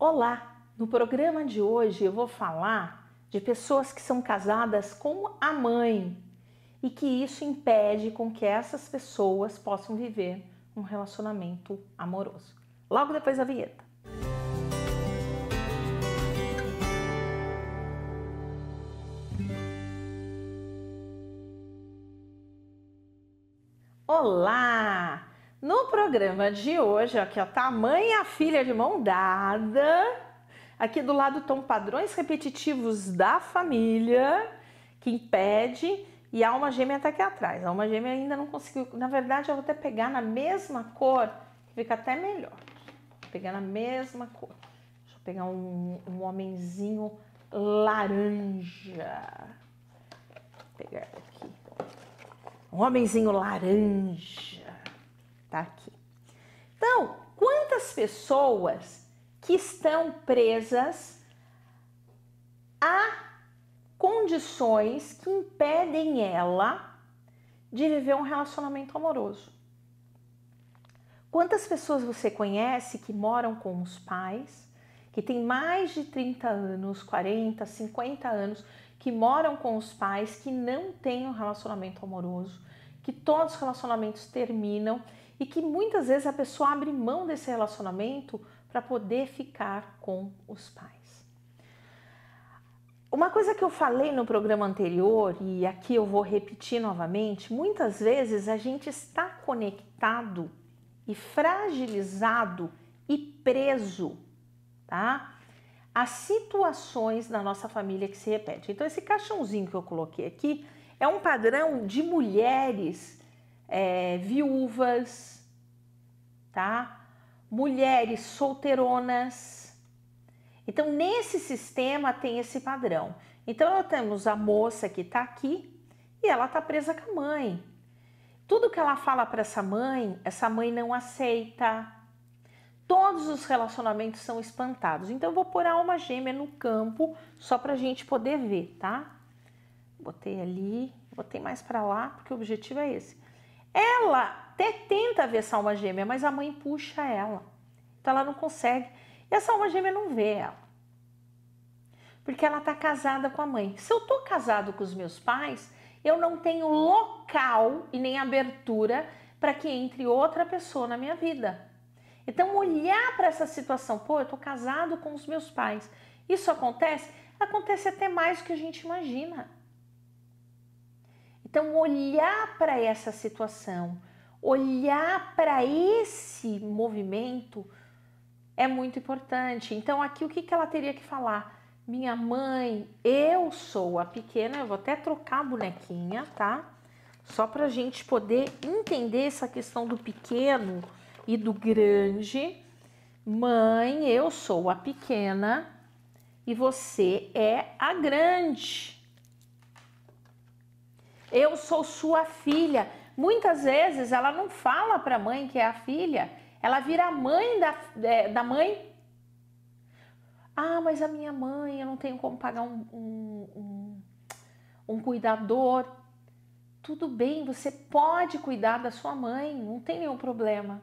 Olá! No programa de hoje eu vou falar de pessoas que são casadas com a mãe e que isso impede com que essas pessoas possam viver um relacionamento amoroso. Logo depois da vinheta. Olá! No programa de hoje, aqui ó, tamanha filha de mão dada. Aqui do lado estão padrões repetitivos da família que impede e a alma gêmea até tá aqui atrás. A alma gêmea ainda não conseguiu. Na verdade, eu vou até pegar na mesma cor, fica até melhor. Vou pegar na mesma cor. Deixa eu pegar um, um homenzinho laranja. Vou pegar aqui. Um homenzinho laranja tá aqui. Então, quantas pessoas que estão presas a condições que impedem ela de viver um relacionamento amoroso? Quantas pessoas você conhece que moram com os pais, que têm mais de 30 anos, 40, 50 anos, que moram com os pais, que não têm um relacionamento amoroso, que todos os relacionamentos terminam e que muitas vezes a pessoa abre mão desse relacionamento para poder ficar com os pais. Uma coisa que eu falei no programa anterior e aqui eu vou repetir novamente, muitas vezes a gente está conectado e fragilizado e preso, tá? As situações da nossa família que se repetem. Então esse caixãozinho que eu coloquei aqui é um padrão de mulheres é, viúvas, tá? Mulheres solteironas. Então, nesse sistema tem esse padrão. Então, nós temos a moça que está aqui e ela está presa com a mãe. Tudo que ela fala para essa mãe, essa mãe não aceita. Todos os relacionamentos são espantados. Então, eu vou pôr a alma gêmea no campo só para a gente poder ver, tá? Botei ali, botei mais para lá, porque o objetivo é esse. Ela até tenta ver essa alma gêmea, mas a mãe puxa ela. Então ela não consegue. E essa alma gêmea não vê ela. Porque ela está casada com a mãe. Se eu estou casado com os meus pais, eu não tenho local e nem abertura para que entre outra pessoa na minha vida. Então, olhar para essa situação, pô, eu estou casado com os meus pais. Isso acontece? Acontece até mais do que a gente imagina. Então, olhar para essa situação, olhar para esse movimento é muito importante. Então, aqui o que, que ela teria que falar? Minha mãe, eu sou a pequena, eu vou até trocar a bonequinha, tá? Só para a gente poder entender essa questão do pequeno e do grande. Mãe, eu sou a pequena e você é a grande. Eu sou sua filha. Muitas vezes ela não fala para a mãe que é a filha, ela vira a mãe da, é, da mãe. Ah, mas a minha mãe, eu não tenho como pagar um, um, um, um cuidador. Tudo bem, você pode cuidar da sua mãe, não tem nenhum problema.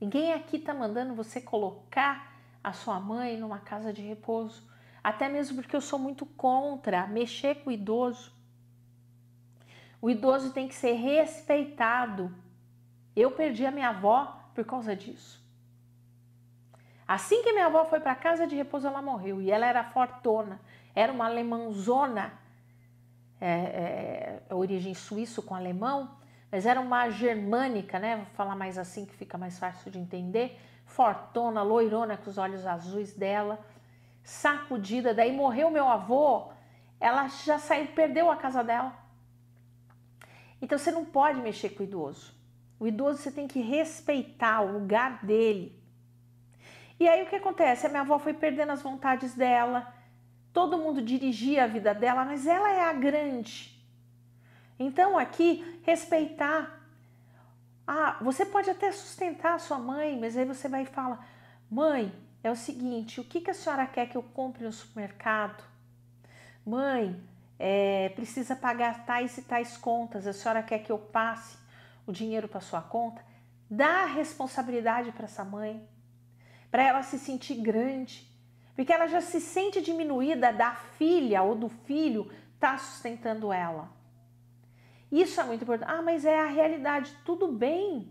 Ninguém aqui está mandando você colocar a sua mãe numa casa de repouso. Até mesmo porque eu sou muito contra mexer com o idoso. O idoso tem que ser respeitado. Eu perdi a minha avó por causa disso. Assim que minha avó foi para casa de repouso, ela morreu. E ela era fortona, era uma alemãzona, é, é, é, origem suíço com alemão, mas era uma germânica, né? Vou falar mais assim que fica mais fácil de entender. Fortona, loirona, com os olhos azuis dela, sacudida. Daí morreu meu avô, ela já saiu, perdeu a casa dela. Então você não pode mexer com o idoso. O idoso você tem que respeitar o lugar dele. E aí o que acontece? A minha avó foi perdendo as vontades dela, todo mundo dirigia a vida dela, mas ela é a grande. Então aqui, respeitar. Ah, você pode até sustentar a sua mãe, mas aí você vai e fala: mãe, é o seguinte, o que, que a senhora quer que eu compre no supermercado? Mãe, é, precisa pagar tais e tais contas, a senhora quer que eu passe o dinheiro para sua conta? Dá responsabilidade para essa mãe, para ela se sentir grande, porque ela já se sente diminuída da filha ou do filho tá sustentando ela. Isso é muito importante. Ah, mas é a realidade, tudo bem.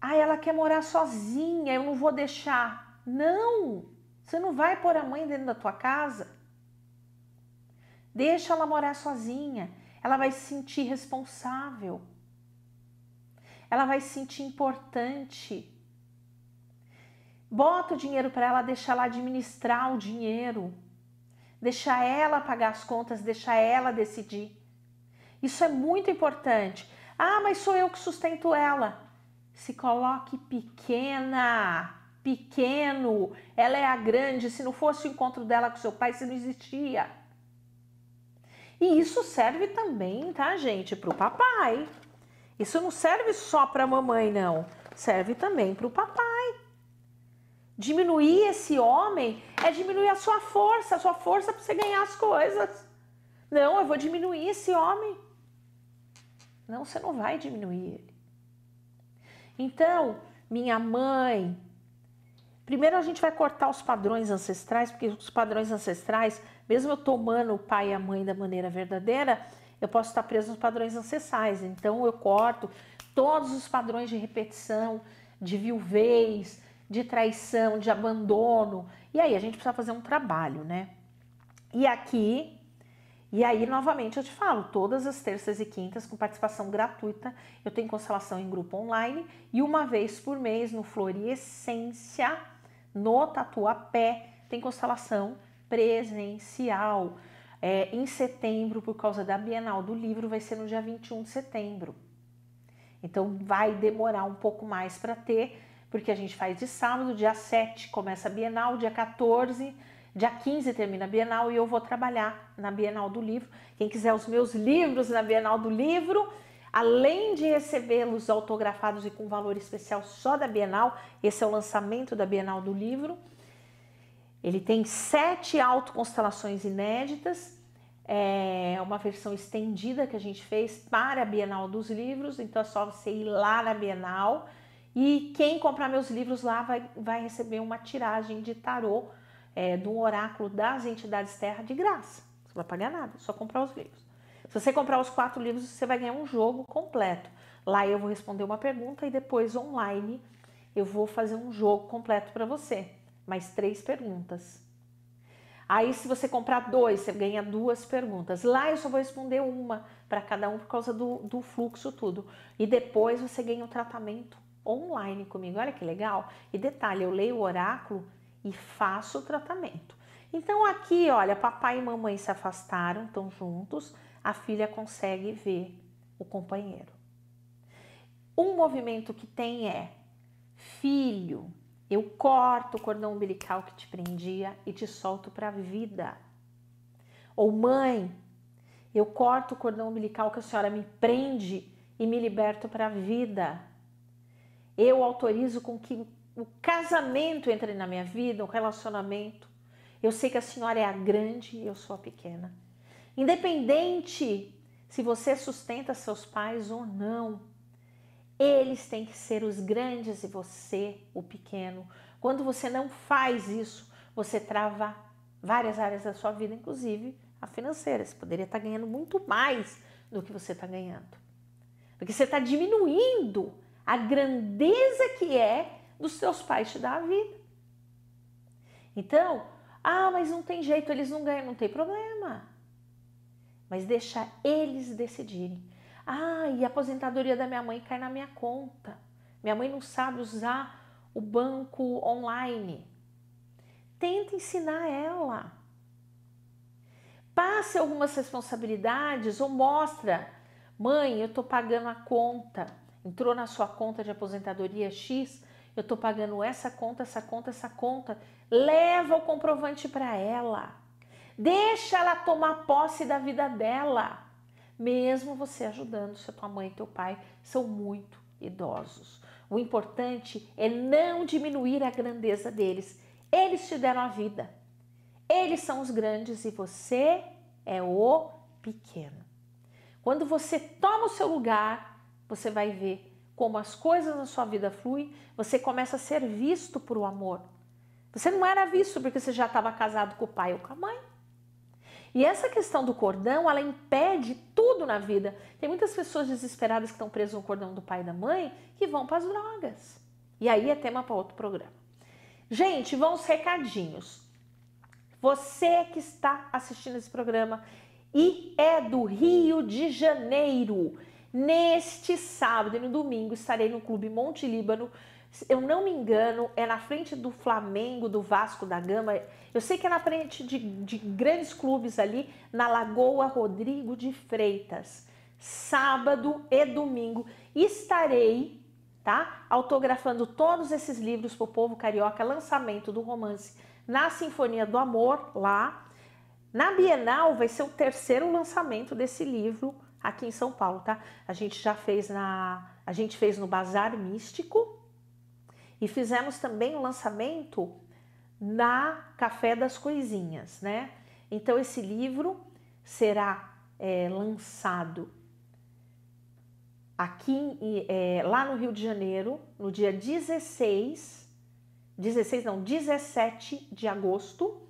Ah, ela quer morar sozinha, eu não vou deixar. Não! Você não vai pôr a mãe dentro da tua casa Deixa ela morar sozinha. Ela vai se sentir responsável. Ela vai se sentir importante. Bota o dinheiro para ela, deixa ela administrar o dinheiro. Deixa ela pagar as contas, deixa ela decidir. Isso é muito importante. Ah, mas sou eu que sustento ela. Se coloque pequena, pequeno. Ela é a grande. Se não fosse o encontro dela com seu pai, você não existia. E isso serve também, tá, gente, para o papai. Isso não serve só para a mamãe, não. Serve também para o papai. Diminuir esse homem é diminuir a sua força, a sua força é para você ganhar as coisas. Não, eu vou diminuir esse homem. Não, você não vai diminuir ele. Então, minha mãe, Primeiro a gente vai cortar os padrões ancestrais, porque os padrões ancestrais, mesmo eu tomando o pai e a mãe da maneira verdadeira, eu posso estar preso nos padrões ancestrais. Então eu corto todos os padrões de repetição, de viuvez, de traição, de abandono. E aí a gente precisa fazer um trabalho, né? E aqui e aí, novamente, eu te falo, todas as terças e quintas, com participação gratuita, eu tenho constelação em grupo online e uma vez por mês no Florescência no Tatuapé, tem constelação presencial. É, em setembro, por causa da Bienal do Livro, vai ser no dia 21 de setembro. Então vai demorar um pouco mais para ter, porque a gente faz de sábado, dia 7 começa a Bienal, dia 14, dia 15 termina a Bienal e eu vou trabalhar na Bienal do Livro. Quem quiser os meus livros na Bienal do Livro, além de recebê-los autografados e com valor especial só da Bienal, esse é o lançamento da Bienal do livro. Ele tem sete autoconstelações inéditas, é uma versão estendida que a gente fez para a Bienal dos Livros, então é só você ir lá na Bienal e quem comprar meus livros lá vai, vai receber uma tiragem de tarô é, do oráculo das entidades terra de graça. Você não vai pagar nada, é só comprar os livros. Se você comprar os quatro livros, você vai ganhar um jogo completo. Lá eu vou responder uma pergunta e depois online eu vou fazer um jogo completo para você, mais três perguntas. Aí, se você comprar dois, você ganha duas perguntas. Lá eu só vou responder uma para cada um por causa do, do fluxo, tudo. E depois você ganha um tratamento online comigo. Olha que legal! E detalhe, eu leio o oráculo e faço o tratamento. Então, aqui, olha, papai e mamãe se afastaram, estão juntos a filha consegue ver o companheiro. Um movimento que tem é: filho, eu corto o cordão umbilical que te prendia e te solto para a vida. Ou mãe, eu corto o cordão umbilical que a senhora me prende e me liberto para a vida. Eu autorizo com que o casamento entre na minha vida, o relacionamento. Eu sei que a senhora é a grande e eu sou a pequena. Independente se você sustenta seus pais ou não, eles têm que ser os grandes e você o pequeno. Quando você não faz isso, você trava várias áreas da sua vida, inclusive a financeira. Você poderia estar ganhando muito mais do que você está ganhando. Porque você está diminuindo a grandeza que é dos seus pais te dar a vida. Então, ah, mas não tem jeito, eles não ganham, não tem problema mas deixa eles decidirem. Ah, e a aposentadoria da minha mãe cai na minha conta. Minha mãe não sabe usar o banco online. Tenta ensinar ela. Passe algumas responsabilidades ou mostra. Mãe, eu estou pagando a conta. Entrou na sua conta de aposentadoria X, eu estou pagando essa conta, essa conta, essa conta. Leva o comprovante para ela. Deixa ela tomar posse da vida dela. Mesmo você ajudando, se tua mãe e teu pai são muito idosos. O importante é não diminuir a grandeza deles. Eles te deram a vida. Eles são os grandes e você é o pequeno. Quando você toma o seu lugar, você vai ver como as coisas na sua vida fluem, você começa a ser visto por o amor. Você não era visto porque você já estava casado com o pai ou com a mãe. E essa questão do cordão, ela impede tudo na vida. Tem muitas pessoas desesperadas que estão presas no cordão do pai e da mãe que vão para as drogas. E aí é tema para outro programa. Gente, vão os recadinhos. Você que está assistindo esse programa e é do Rio de Janeiro, neste sábado e no domingo estarei no Clube Monte Líbano se eu não me engano, é na frente do Flamengo, do Vasco da Gama. Eu sei que é na frente de, de grandes clubes ali, na Lagoa Rodrigo de Freitas. Sábado e domingo estarei, tá? Autografando todos esses livros para o povo carioca, lançamento do romance na Sinfonia do Amor, lá. Na Bienal vai ser o terceiro lançamento desse livro aqui em São Paulo, tá? A gente já fez na, a gente fez no Bazar Místico, e fizemos também o um lançamento na Café das Coisinhas, né? Então esse livro será é, lançado aqui é, lá no Rio de Janeiro, no dia 16, 16 não, 17 de agosto,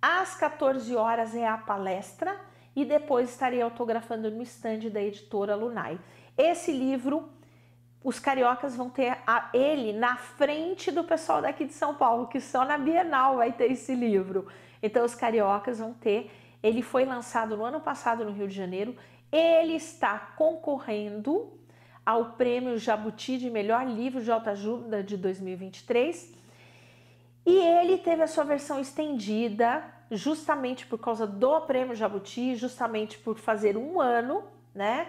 às 14 horas é a palestra e depois estarei autografando no estande da editora Lunai. Esse livro os cariocas vão ter a, ele na frente do pessoal daqui de São Paulo, que só na Bienal vai ter esse livro. Então os cariocas vão ter. Ele foi lançado no ano passado no Rio de Janeiro. Ele está concorrendo ao prêmio Jabuti de melhor livro de autoajuda de 2023. E ele teve a sua versão estendida, justamente por causa do prêmio Jabuti, justamente por fazer um ano, né?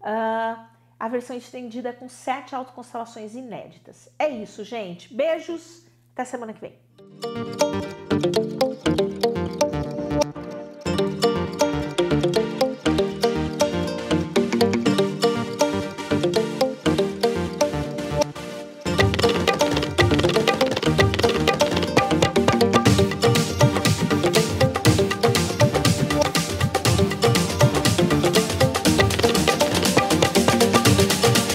Uh, a versão estendida é com sete autoconstelações inéditas. É isso, gente. Beijos. Até semana que vem.